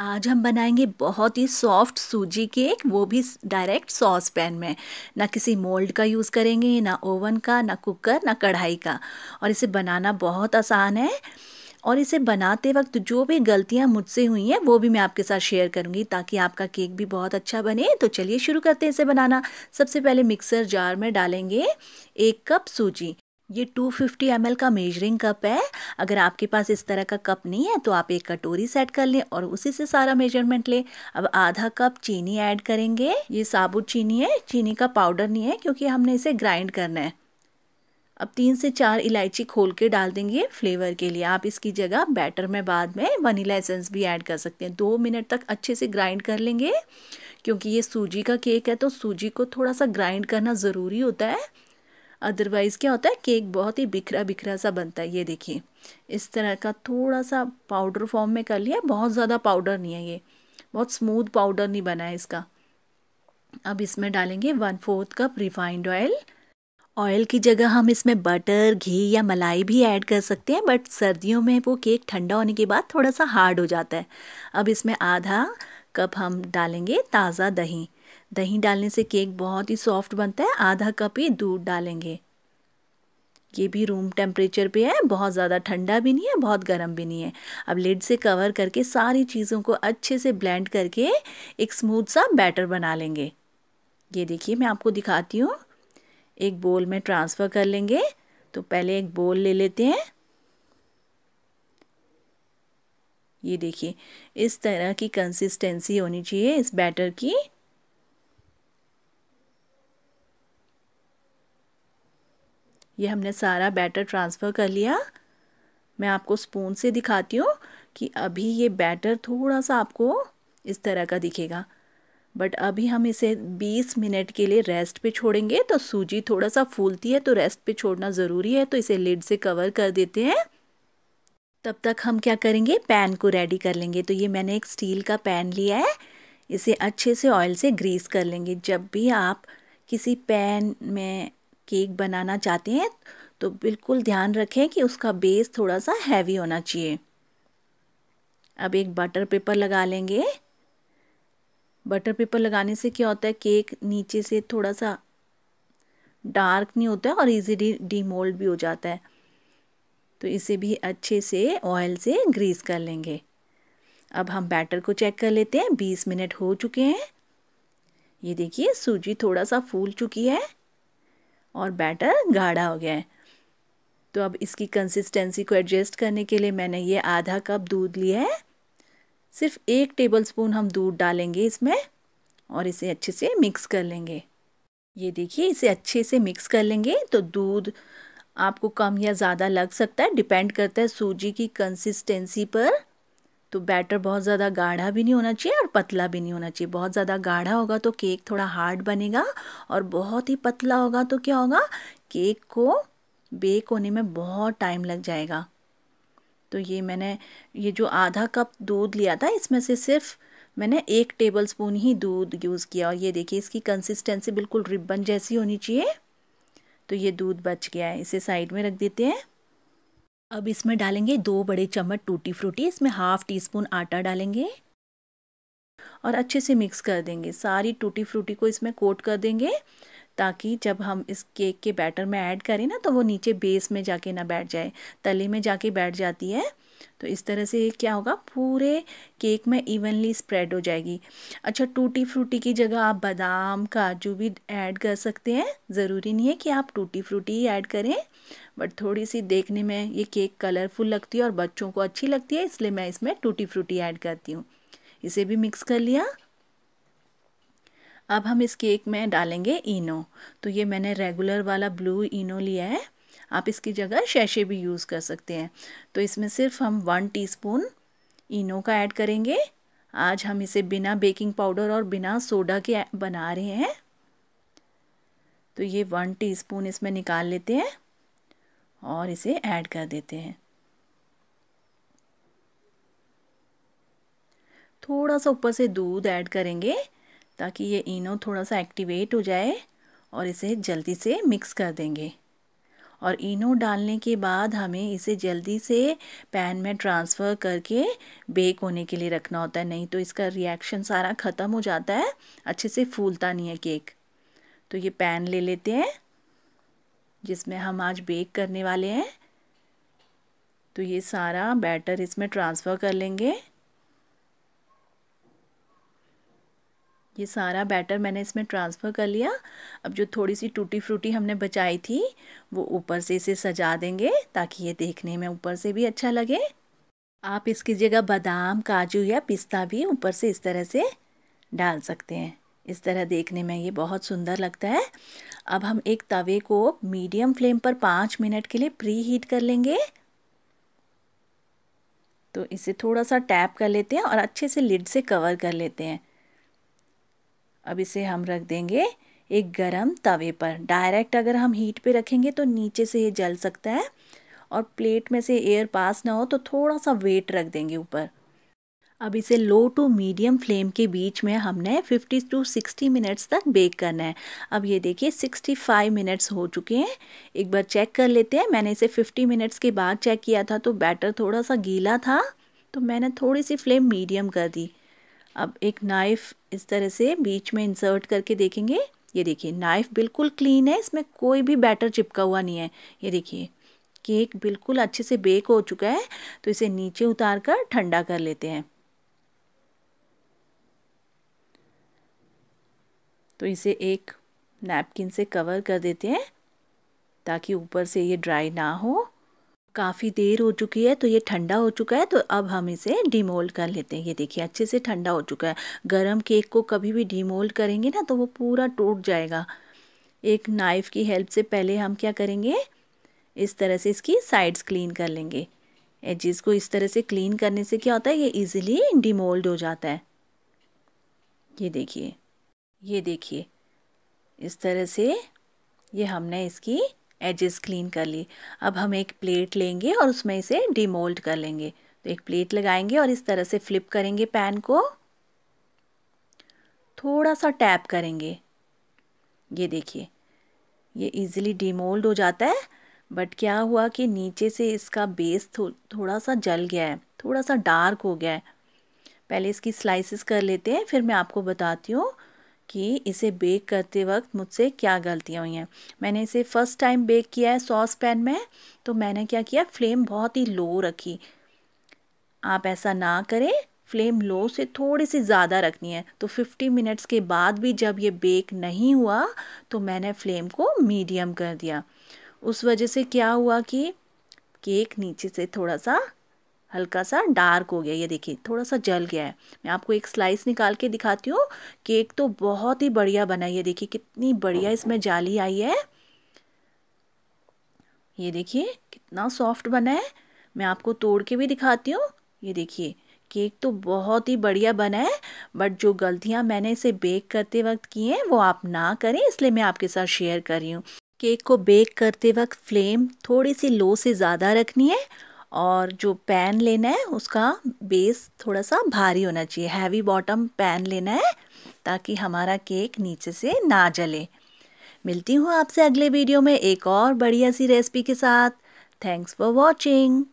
आज हम बनाएंगे बहुत ही सॉफ्ट सूजी केक वो भी डायरेक्ट सॉस पैन में ना किसी मोल्ड का यूज़ करेंगे ना ओवन का ना कुकर ना कढ़ाई का और इसे बनाना बहुत आसान है और इसे बनाते वक्त जो भी गलतियां मुझसे हुई हैं वो भी मैं आपके साथ शेयर करूंगी ताकि आपका केक भी बहुत अच्छा बने तो चलिए शुरू करते हैं इसे बनाना सबसे पहले मिक्सर जार में डालेंगे एक कप सूजी ये 250 फिफ्टी का मेजरिंग कप है अगर आपके पास इस तरह का कप नहीं है तो आप एक कटोरी सेट कर लें और उसी से सारा मेजरमेंट लें अब आधा कप चीनी ऐड करेंगे ये साबुत चीनी है चीनी का पाउडर नहीं है क्योंकि हमने इसे ग्राइंड करना है अब तीन से चार इलायची खोल के डाल देंगे फ्लेवर के लिए आप इसकी जगह बैटर में बाद में वनीला एसेंस भी ऐड कर सकते हैं दो मिनट तक अच्छे से ग्राइंड कर लेंगे क्योंकि ये सूजी का केक है तो सूजी को थोड़ा सा ग्राइंड करना ज़रूरी होता है अदरवाइज़ क्या होता है केक बहुत ही बिखरा बिखरा सा बनता है ये देखिए इस तरह का थोड़ा सा पाउडर फॉर्म में कर लिया बहुत ज़्यादा पाउडर नहीं है ये बहुत स्मूथ पाउडर नहीं बना है इसका अब इसमें डालेंगे one fourth cup refined oil oil की जगह हम इसमें बटर घी या मलाई भी ऐड कर सकते हैं बट सर्दियों में वो केक ठंडा होने के बाद थोड़ा सा हार्ड हो जाता है अब इसमें आधा कप हम डालेंगे ताज़ा दही दही डालने से केक बहुत ही सॉफ्ट बनता है आधा कप ही दूध डालेंगे ये भी रूम टेम्परेचर पे है बहुत ज़्यादा ठंडा भी नहीं है बहुत गर्म भी नहीं है अब लिड से कवर करके सारी चीज़ों को अच्छे से ब्लेंड करके एक स्मूथ सा बैटर बना लेंगे ये देखिए मैं आपको दिखाती हूँ एक बोल में ट्रांसफ़र कर लेंगे तो पहले एक बोल ले लेते हैं ये देखिए इस तरह की कंसिस्टेंसी होनी चाहिए इस बैटर की ये हमने सारा बैटर ट्रांसफ़र कर लिया मैं आपको स्पून से दिखाती हूँ कि अभी ये बैटर थोड़ा सा आपको इस तरह का दिखेगा बट अभी हम इसे 20 मिनट के लिए रेस्ट पे छोड़ेंगे तो सूजी थोड़ा सा फूलती है तो रेस्ट पे छोड़ना ज़रूरी है तो इसे लिड से कवर कर देते हैं तब तक हम क्या करेंगे पैन को रेडी कर लेंगे तो ये मैंने एक स्टील का पैन लिया है इसे अच्छे से ऑयल से ग्रीस कर लेंगे जब भी आप किसी पैन में केक बनाना चाहते हैं तो बिल्कुल ध्यान रखें कि उसका बेस थोड़ा सा हैवी होना चाहिए अब एक बटर पेपर लगा लेंगे बटर पेपर लगाने से क्या होता है केक नीचे से थोड़ा सा डार्क नहीं होता है और इजीली डीमोल्ड भी हो जाता है तो इसे भी अच्छे से ऑयल से ग्रीस कर लेंगे अब हम बैटर को चेक कर लेते हैं बीस मिनट हो चुके हैं ये देखिए सूजी थोड़ा सा फूल चुकी है और बैटर गाढ़ा हो गया है तो अब इसकी कंसिस्टेंसी को एडजस्ट करने के लिए मैंने ये आधा कप दूध लिया है सिर्फ एक टेबलस्पून हम दूध डालेंगे इसमें और इसे अच्छे से मिक्स कर लेंगे ये देखिए इसे अच्छे से मिक्स कर लेंगे तो दूध आपको कम या ज़्यादा लग सकता है डिपेंड करता है सूजी की कंसिस्टेंसी पर तो बैटर बहुत ज़्यादा गाढ़ा भी नहीं होना चाहिए और पतला भी नहीं होना चाहिए बहुत ज़्यादा गाढ़ा होगा तो केक थोड़ा हार्ड बनेगा और बहुत ही पतला होगा तो क्या होगा केक को बेक होने में बहुत टाइम लग जाएगा तो ये मैंने ये जो आधा कप दूध लिया था इसमें से सिर्फ मैंने एक टेबल स्पून ही दूध यूज़ किया और ये देखिए इसकी कंसिस्टेंसी बिल्कुल रिबन जैसी होनी चाहिए तो ये दूध बच गया है इसे साइड में रख देते हैं अब इसमें डालेंगे दो बड़े चम्मच टूटी फ्रूटी इसमें हाफ टी स्पून आटा डालेंगे और अच्छे से मिक्स कर देंगे सारी टूटी फ्रूटी को इसमें कोट कर देंगे ताकि जब हम इस केक के बैटर में ऐड करें ना तो वो नीचे बेस में जाके ना बैठ जाए तले में जाके बैठ जाती है तो इस तरह से क्या होगा पूरे केक में इवनली स्प्रेड हो जाएगी अच्छा टूटी फ्रूटी की जगह आप बादाम काजू भी ऐड कर सकते हैं ज़रूरी नहीं है कि आप टूटी फ्रूटी ही ऐड करें बट थोड़ी सी देखने में ये केक कलरफुल लगती है और बच्चों को अच्छी लगती है इसलिए मैं इसमें टूटी फ्रूटी ऐड करती हूँ इसे भी मिक्स कर लिया अब हम इस केक में डालेंगे इनो तो ये मैंने रेगुलर वाला ब्लू इनो लिया है आप इसकी जगह शैशे भी यूज़ कर सकते हैं तो इसमें सिर्फ हम वन टीस्पून इनो का ऐड करेंगे आज हम इसे बिना बेकिंग पाउडर और बिना सोडा के बना रहे हैं तो ये वन टीस्पून इसमें निकाल लेते हैं और इसे ऐड कर देते हैं थोड़ा सा ऊपर से दूध ऐड करेंगे ताकि ये इनो थोड़ा सा एक्टिवेट हो जाए और इसे जल्दी से मिक्स कर देंगे और इनो डालने के बाद हमें इसे जल्दी से पैन में ट्रांसफ़र करके बेक होने के लिए रखना होता है नहीं तो इसका रिएक्शन सारा ख़त्म हो जाता है अच्छे से फूलता नहीं है केक तो ये पैन ले लेते हैं जिसमें हम आज बेक करने वाले हैं तो ये सारा बैटर इसमें ट्रांसफ़र कर लेंगे ये सारा बैटर मैंने इसमें ट्रांसफ़र कर लिया अब जो थोड़ी सी टूटी फ्रूटी हमने बचाई थी वो ऊपर से इसे सजा देंगे ताकि ये देखने में ऊपर से भी अच्छा लगे आप इसकी जगह बादाम काजू या पिस्ता भी ऊपर से इस तरह से डाल सकते हैं इस तरह देखने में ये बहुत सुंदर लगता है अब हम एक तवे को मीडियम फ्लेम पर पाँच मिनट के लिए प्री हीट कर लेंगे तो इसे थोड़ा सा टैप कर लेते हैं और अच्छे से लिड से कवर कर लेते हैं अब इसे हम रख देंगे एक गरम तवे पर डायरेक्ट अगर हम हीट पे रखेंगे तो नीचे से ये जल सकता है और प्लेट में से एयर पास ना हो तो थोड़ा सा वेट रख देंगे ऊपर अब इसे लो टू मीडियम फ्लेम के बीच में हमने 50 टू 60 मिनट्स तक बेक करना है अब ये देखिए 65 मिनट्स हो चुके हैं एक बार चेक कर लेते हैं मैंने इसे 50 मिनट्स के बाद चेक किया था तो बैटर थोड़ा सा गीला था तो मैंने थोड़ी सी फ्लेम मीडियम कर दी अब एक नाइफ़ इस तरह से बीच में इंसर्ट करके देखेंगे ये देखिए नाइफ़ बिल्कुल क्लीन है इसमें कोई भी बैटर चिपका हुआ नहीं है ये देखिए केक बिल्कुल अच्छे से बेक हो चुका है तो इसे नीचे उतार कर ठंडा कर लेते हैं तो इसे एक नैपकिन से कवर कर देते हैं ताकि ऊपर से ये ड्राई ना हो काफ़ी देर हो चुकी है तो ये ठंडा हो चुका है तो अब हम इसे डीमोल्ड कर लेते हैं ये देखिए अच्छे से ठंडा हो चुका है गरम केक को कभी भी डीमोल्ड करेंगे ना तो वो पूरा टूट जाएगा एक नाइफ़ की हेल्प से पहले हम क्या करेंगे इस तरह से इसकी साइड्स क्लीन कर लेंगे एजिस को इस तरह से क्लीन करने से क्या होता है ये इजीली डिमोल्ड हो जाता है ये देखिए ये देखिए इस तरह से ये हमने इसकी एजेस क्लीन कर ली अब हम एक प्लेट लेंगे और उसमें इसे डिमोल्ड कर लेंगे तो एक प्लेट लगाएंगे और इस तरह से फ्लिप करेंगे पैन को थोड़ा सा टैप करेंगे ये देखिए ये इजीली डिमोल्ड हो जाता है बट क्या हुआ कि नीचे से इसका बेस थो, थोड़ा सा जल गया है थोड़ा सा डार्क हो गया है पहले इसकी स्लाइसिस कर लेते हैं फिर मैं आपको बताती हूँ कि इसे बेक करते वक्त मुझसे क्या गलतियाँ हुई हैं मैंने इसे फ़र्स्ट टाइम बेक किया है सॉस पैन में तो मैंने क्या किया फ्लेम बहुत ही लो रखी आप ऐसा ना करें फ्लेम लो से थोड़ी सी ज़्यादा रखनी है तो 50 मिनट्स के बाद भी जब ये बेक नहीं हुआ तो मैंने फ्लेम को मीडियम कर दिया उस वजह से क्या हुआ कि केक नीचे से थोड़ा सा हल्का सा डार्क हो गया ये देखिए थोड़ा सा जल गया है मैं आपको एक स्लाइस निकाल के दिखाती हूँ केक तो बहुत ही बढ़िया बना है ये देखिए कितनी बढ़िया इसमें जाली आई है ये देखिए कितना सॉफ्ट बना है मैं आपको तोड़ के भी दिखाती हूँ ये देखिए केक तो बहुत ही बढ़िया बना है बट जो गलतियाँ मैंने इसे बेक करते वक्त की हैं वो आप ना करें इसलिए मैं आपके साथ शेयर कर रही हूँ केक को बेक करते वक्त फ्लेम थोड़ी सी लो से ज़्यादा रखनी है और जो पैन लेना है उसका बेस थोड़ा सा भारी होना चाहिए हैवी बॉटम पैन लेना है ताकि हमारा केक नीचे से ना जले मिलती हूँ आपसे अगले वीडियो में एक और बढ़िया सी रेसिपी के साथ थैंक्स फॉर वॉचिंग